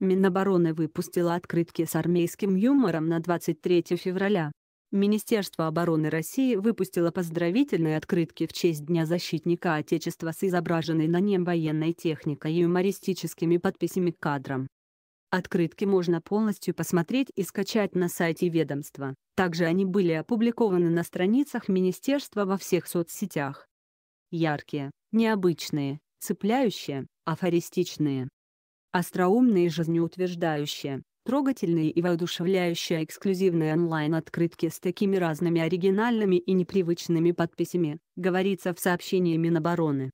Минобороны выпустила открытки с армейским юмором на 23 февраля. Министерство обороны России выпустило поздравительные открытки в честь Дня защитника Отечества с изображенной на нем военной техникой и юмористическими подписями к кадрам. Открытки можно полностью посмотреть и скачать на сайте ведомства. Также они были опубликованы на страницах министерства во всех соцсетях. Яркие, необычные, цепляющие, афористичные. Остроумные и жизнеутверждающие, трогательные и воодушевляющие эксклюзивные онлайн-открытки с такими разными оригинальными и непривычными подписями, говорится в сообщении Минобороны.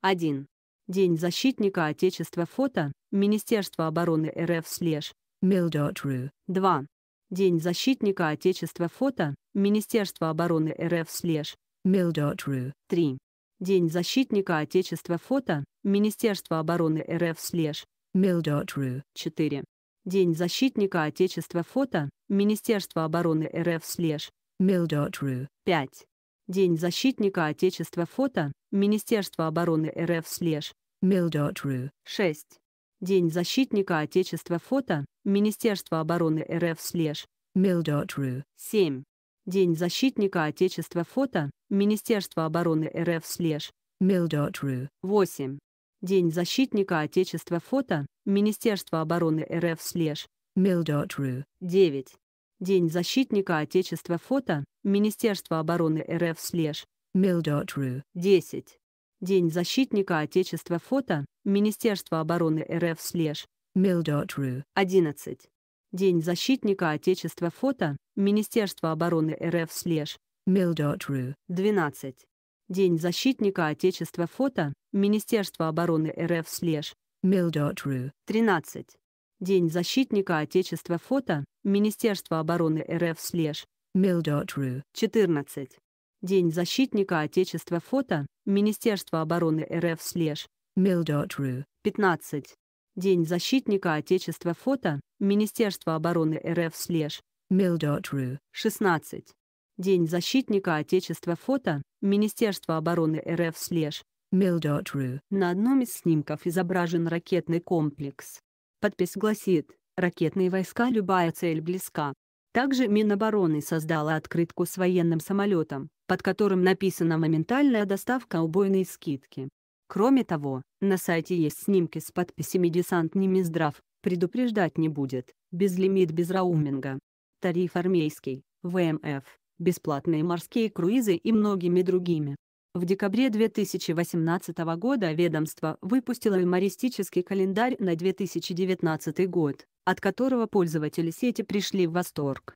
1. День защитника Отечества фото, Министерство обороны РФ слеж, mil.ru. 2. День защитника Отечества фото, Министерство обороны РФ слеж, mil.ru. 3. День защитника Отечества фото, Министерство обороны РФ слеж, mil.ru 4. День защитника Отечества фото, Министерство обороны РФ слеж. mil.ru 5. День защитника Отечества фото, Министерство обороны РФ слеж. mil.ru 6. День защитника Отечества фото, Министерство обороны РФ слеж. mil.ru 7. День защитника Отечества фото, Министерство обороны РФ слеж. mil.ru 8. День защитника Отечества фото, Министерство обороны РФ слеж, mil.ru, 9. День защитника Отечества фото, Министерство обороны РФ слеж, mil.ru, 10. День защитника Отечества фото, Министерство обороны РФ слеж, mil.ru, 11. День защитника Отечества фото, Министерство обороны РФ слеж, mil.ru, 12. День защитника Отечества фото, Министерство обороны РФ слеж, mil.ru, 13. День защитника Отечества фото, Министерство обороны РФ слеж, mil.ru, 14. День защитника Отечества фото, Министерство обороны РФ слеж, mil.ru, 15. День защитника Отечества фото, Министерство обороны РФ слеж, mil.ru, 16. День защитника Отечества фото, Министерство обороны РФ слеж, mil.ru На одном из снимков изображен ракетный комплекс. Подпись гласит «Ракетные войска любая цель близка». Также Минобороны создала открытку с военным самолетом, под которым написана моментальная доставка убойной скидки. Кроме того, на сайте есть снимки с подписями «Десант не «Предупреждать не будет», «Безлимит без рауминга», «Тариф армейский», «ВМФ», бесплатные морские круизы и многими другими. В декабре 2018 года ведомство выпустило юмористический календарь на 2019 год, от которого пользователи сети пришли в восторг.